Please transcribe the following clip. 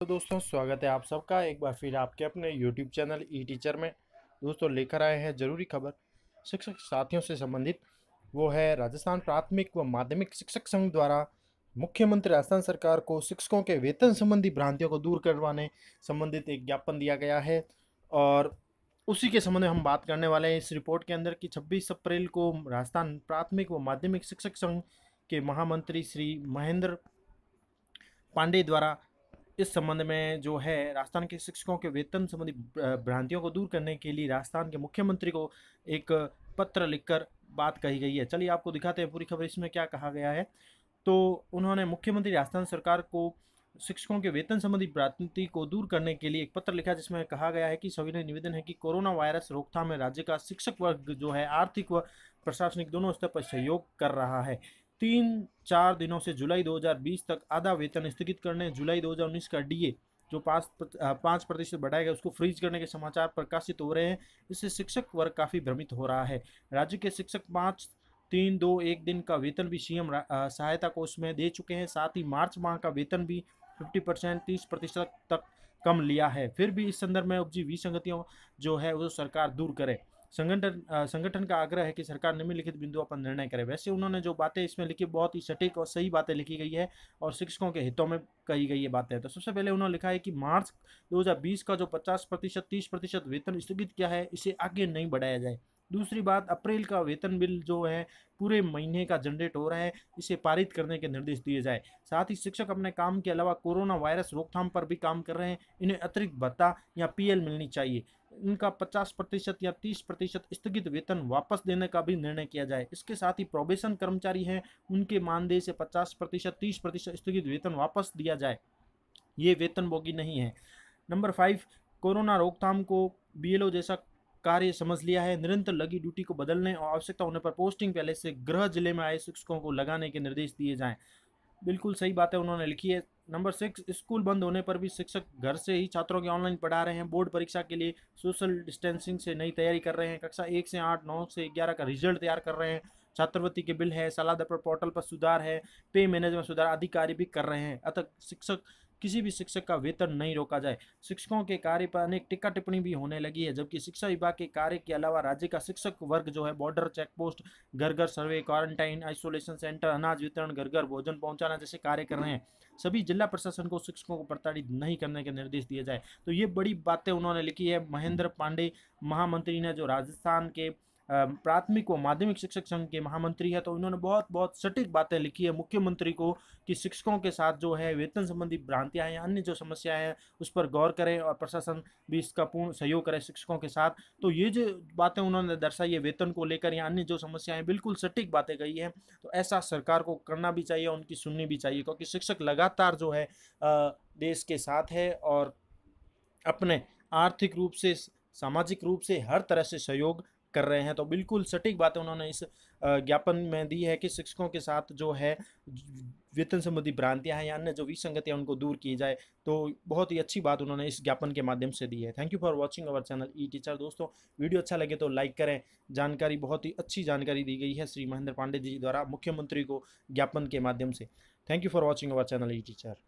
तो दोस्तों स्वागत है आप सबका एक बार फिर आपके अपने YouTube चैनल ई टीचर में दोस्तों लेकर आए हैं जरूरी खबर शिक्षक साथियों से संबंधित वो है राजस्थान प्राथमिक व माध्यमिक शिक्षक संघ द्वारा मुख्यमंत्री राजस्थान सरकार को शिक्षकों के वेतन संबंधी भ्रांतियों को दूर करवाने संबंधित एक ज्ञापन दिया गया है और उसी के संबंध में हम बात करने वाले हैं इस रिपोर्ट के अंदर कि 26 अप्रैल को राजस्थान प्राथमिक व माध्यमिक शिक्षक संघ के महामंत्री श्री महेंद्र पांडे द्वारा इस संबंध में जो है राजस्थान के शिक्षकों के वेतन संबंधी भ्रांतियों को दूर करने के लिए राजस्थान के मुख्यमंत्री को एक पत्र लिखकर बात कही गई है चलिए आपको दिखाते हैं पूरी खबर इसमें क्या कहा गया है तो उन्होंने मुख्यमंत्री राजस्थान सरकार को शिक्षकों के वेतन संबंधी भ्रांति को दूर करने के लिए एक पत्र लिखा जिसमें कहा गया है कि सभी ने निवेदन है कि कोरोना वायरस रोकथाम में राज्य का शिक्षक वर्ग जो है आर्थिक व प्रशासनिक दोनों स्तर पर सहयोग कर रहा है तीन चार दिनों से जुलाई 2020 तक आधा वेतन स्थगित करने जुलाई 2019 का डीए जो पाँच पाँच प्रतिशत बढ़ाया गया उसको फ्रीज करने के समाचार प्रकाशित हो रहे हैं इससे शिक्षक वर्ग काफ़ी भ्रमित हो रहा है राज्य के शिक्षक पाँच तीन दो एक दिन का वेतन भी सीएम सहायता कोष में दे चुके हैं साथ ही मार्च माह का वेतन भी फिफ्टी परसेंट तीस प्रतिशत तक कम लिया है फिर भी इस संदर्भ में उपजी विसंगतियों जो है वो सरकार दूर करे संगठन संगठन का आग्रह है कि सरकार निम्नलिखित बिंदुओं पर निर्णय करे वैसे उन्होंने जो बातें इसमें लिखी बहुत ही सटीक और सही बातें लिखी गई है और शिक्षकों के हितों में कही गई ये बातें तो सबसे पहले उन्होंने लिखा है कि मार्च 2020 का जो 50 प्रतिशत तीस प्रतिशत वेतन स्थगित किया है इसे आगे नहीं बढ़ाया जाए दूसरी बात अप्रैल का वेतन बिल जो है पूरे महीने का जनरेट हो रहा है इसे पारित करने के निर्देश दिए जाए साथ ही शिक्षक अपने काम के अलावा कोरोना वायरस रोकथाम पर भी काम कर रहे हैं इन्हें अतिरिक्त भत्ता या पीएल मिलनी चाहिए इनका 50 प्रतिशत या 30 प्रतिशत स्थगित वेतन वापस देने का भी निर्णय किया जाए इसके साथ ही प्रोबेशन कर्मचारी हैं उनके मानदेय से पचास प्रतिशत तीस प्रतिशत स्थगित वेतन वापस दिया जाए ये वेतनभोगी नहीं है नंबर फाइव कोरोना रोकथाम को बीएलओ जैसा कार्य समझ लिया है निरंतर लगी ड्यूटी को बदलने और आवश्यकता होने पर पोस्टिंग पहले से गृह जिले में आए शिक्षकों को लगाने के निर्देश दिए जाएं बिल्कुल सही बात है उन्होंने लिखी है नंबर सिक्स स्कूल बंद होने पर भी शिक्षक घर से ही छात्रों के ऑनलाइन पढ़ा रहे हैं बोर्ड परीक्षा के लिए सोशल डिस्टेंसिंग से नई तैयारी कर रहे हैं कक्षा एक से आठ नौ से ग्यारह का रिजल्ट तैयार कर रहे हैं छात्रवृत्ति के बिल है सलाह दर पोर्टल पर सुधार है पे मैनेजमेंट सुधार आदि कार्य भी कर रहे हैं अतः शिक्षक किसी भी शिक्षक का वेतन नहीं रोका जाए शिक्षकों के कार्य पर अनेक टिक्का टिप्पणी भी होने लगी है जबकि शिक्षा विभाग के कार्य के अलावा राज्य का शिक्षक वर्ग जो है बॉर्डर चेक पोस्ट घर घर सर्वे क्वारंटाइन आइसोलेशन सेंटर अनाज वितरण घर घर भोजन पहुंचाना जैसे कार्य कर रहे हैं सभी जिला प्रशासन को शिक्षकों को प्रताड़ित नहीं करने के निर्देश दिए जाए तो ये बड़ी बातें उन्होंने लिखी है महेंद्र पांडे महामंत्री ने जो राजस्थान के प्राथमिक व माध्यमिक शिक्षक संघ के महामंत्री है तो उन्होंने बहुत बहुत सटीक बातें लिखी है मुख्यमंत्री को कि शिक्षकों के साथ जो है वेतन संबंधी भ्रांतियाँ या अन्य जो समस्याएं हैं उस पर गौर करें और प्रशासन भी इसका पूर्ण सहयोग करे शिक्षकों के साथ तो ये जो बातें उन्होंने दर्शाई है वेतन को लेकर या अन्य जो समस्याएं बिल्कुल सटीक बातें कही हैं तो ऐसा सरकार को करना भी चाहिए उनकी सुननी भी चाहिए क्योंकि शिक्षक लगातार जो है देश के साथ है और अपने आर्थिक रूप से सामाजिक रूप से हर तरह से सहयोग कर रहे हैं तो बिल्कुल सटीक बातें उन्होंने इस ज्ञापन में दी है कि शिक्षकों के साथ जो है वेतन संबंधी भ्रांतियाँ हैं या अन्य जो विसंगतियाँ उनको दूर की जाए तो बहुत ही अच्छी बात उन्होंने इस ज्ञापन के माध्यम से दी है thank you for watching our channel E teacher दोस्तों वीडियो अच्छा लगे तो लाइक करें जानकारी बहुत ही अच्छी जानकारी दी गई है श्री महेंद्र पांडे जी द्वारा मुख्यमंत्री को ज्ञापन के माध्यम से thank you for watching our channel E teacher